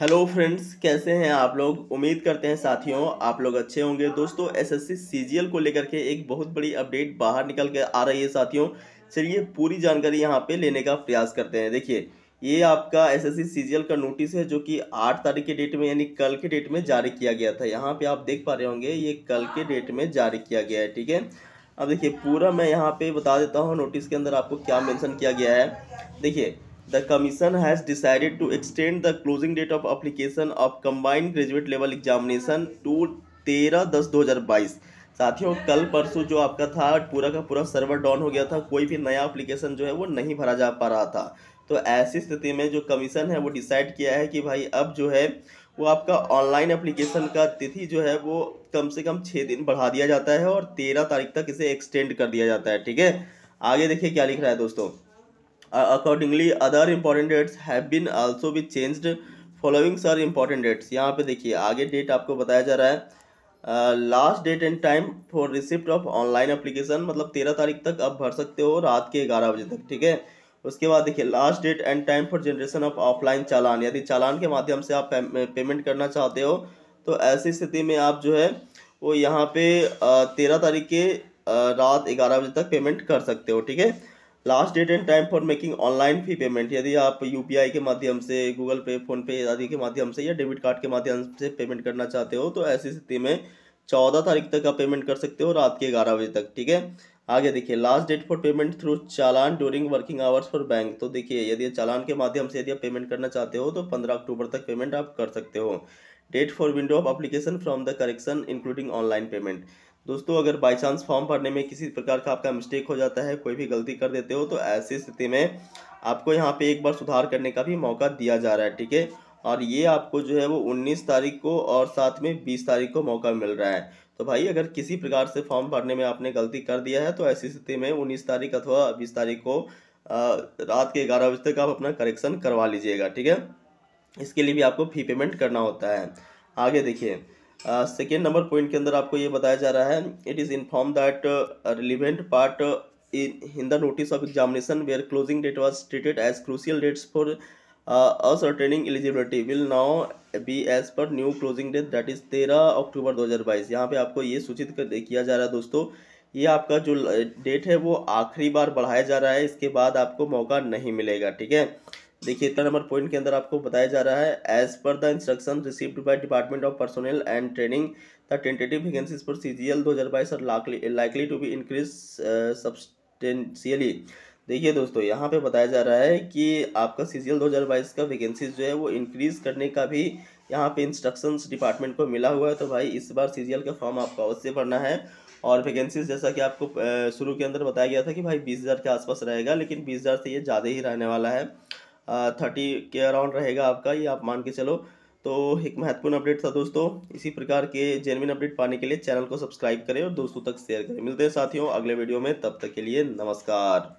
hello friends कैसे हैं आप लोग उम्मीद करते हैं साथियों आप लोग अच्छे होंगे दोस्तों एसएससी सीजीएल को लेकर के एक बहुत बड़ी अपडेट बाहर निकल के आ रही है साथियों चलिए पूरी जानकारी यहां पे लेने का प्रयास करते हैं देखिए ये आपका एसएससी सीजीएल का नोटिस है जो कि आठ तारीख के डेट में यानी कल के डेट में जारी किया गया था यहाँ पर आप देख पा रहे होंगे ये कल के डेट में जारी किया गया है ठीक है अब देखिए पूरा मैं यहाँ पर बता देता हूँ नोटिस के अंदर आपको क्या मैंसन किया गया है देखिए the commission has decided to extend the closing date of application of combined graduate level examination to 13 दस 2022 साथियों कल परसों जो आपका था पूरा का पूरा सर्वर डाउन हो गया था कोई भी नया एप्लीकेशन जो है वो नहीं भरा जा पा रहा था तो ऐसी स्थिति में जो कमीशन है वो डिसाइड किया है कि भाई अब जो है वो आपका ऑनलाइन एप्लीकेशन का तिथि जो है वो कम से कम छः दिन बढ़ा दिया जाता है और तेरह तारीख तक इसे एक्सटेंड कर दिया जाता है ठीक है आगे देखिए क्या लिख रहा है दोस्तों uh, accordingly other important dates have been also be changed following are important dates यहाँ पे देखिए आगे date आपको बताया जा रहा है last date and time for receipt of online application मतलब तेरह तारीख तक आप भर सकते हो रात के ग्यारह बजे तक ठीक है उसके बाद देखिए last date and time for generation of offline challan यदि चालान के माध्यम से आप पेमेंट करना चाहते हो तो ऐसी स्थिति में आप जो है वो यहाँ पे uh, तेरह तारीख के uh, रात ग्यारह बजे तक पेमेंट कर सकते हो ठीक है last date and time for making online fee payment यदि आप यू के माध्यम से गूगल पे फोनपे आदि के माध्यम से या डेबिट कार्ड के माध्यम से पेमेंट करना चाहते हो तो ऐसी स्थिति में चौदह तारीख तक आप पेमेंट कर सकते हो रात के ग्यारह बजे तक ठीक है आगे देखिए last date for payment through challan during working hours for bank तो देखिए यदि चालान के माध्यम से यदि आप पेमेंट करना चाहते हो तो पंद्रह अक्टूबर तक पेमेंट आप कर सकते हो date for window of application from the correction including online payment दोस्तों अगर बाई चांस फॉर्म भरने में किसी प्रकार का आपका मिस्टेक हो जाता है कोई भी गलती कर देते हो तो ऐसी स्थिति में आपको यहाँ पे एक बार सुधार करने का भी मौका दिया जा रहा है ठीक है और ये आपको जो है वो 19 तारीख को और साथ में 20 तारीख को मौका मिल रहा है तो भाई अगर किसी प्रकार से फॉर्म भरने में आपने गलती कर दिया है तो ऐसी स्थिति में उन्नीस तारीख अथवा बीस तारीख को रात के ग्यारह बजे तक आप अपना करेक्शन करवा लीजिएगा ठीक है इसके लिए भी आपको फी पेमेंट करना होता है आगे देखिए सेकेंड नंबर पॉइंट के अंदर आपको ये बताया जा रहा है it is inform that relevant part in the notice of examination where closing date was treated as crucial dates for us ascertaining eligibility will now be as per new closing date that is तेरह अक्टूबर दो हज़ार बाईस यहाँ पर आपको ये सूचित कर किया जा रहा है दोस्तों ये आपका जो डेट है वो आखिरी बार बढ़ाया जा रहा है इसके बाद आपको मौका नहीं मिलेगा ठीक है देखिए इतना नंबर पॉइंट के अंदर आपको बताया जा रहा है as per the instruction received by department of personnel and training the tentative vacancies for C G L दो हज़ार बाईस are likely to be increase substantially देखिए दोस्तों यहाँ पे बताया जा रहा है कि आपका सी जी एल दो हज़ार बाईस का वैकेंसीज जो है वो इंक्रीज़ करने का भी यहाँ पे इंस्ट्रक्शंस डिपार्टमेंट को मिला हुआ है तो भाई इस बार सी का फॉर्म आपको अवश्य भरना है और वैकेंसीज जैसा कि आपको uh, शुरू के अंदर बताया गया था कि भाई बीस हज़ार के आसपास रहेगा लेकिन बीस हज़ार से ये ज़्यादा ही रहने वाला है थर्टी के अराउंड रहेगा आपका ये आप मान के चलो तो एक महत्वपूर्ण अपडेट था दोस्तों इसी प्रकार के जेनविन अपडेट पाने के लिए चैनल को सब्सक्राइब करें और दोस्तों तक शेयर करें मिलते हैं साथियों अगले वीडियो में तब तक के लिए नमस्कार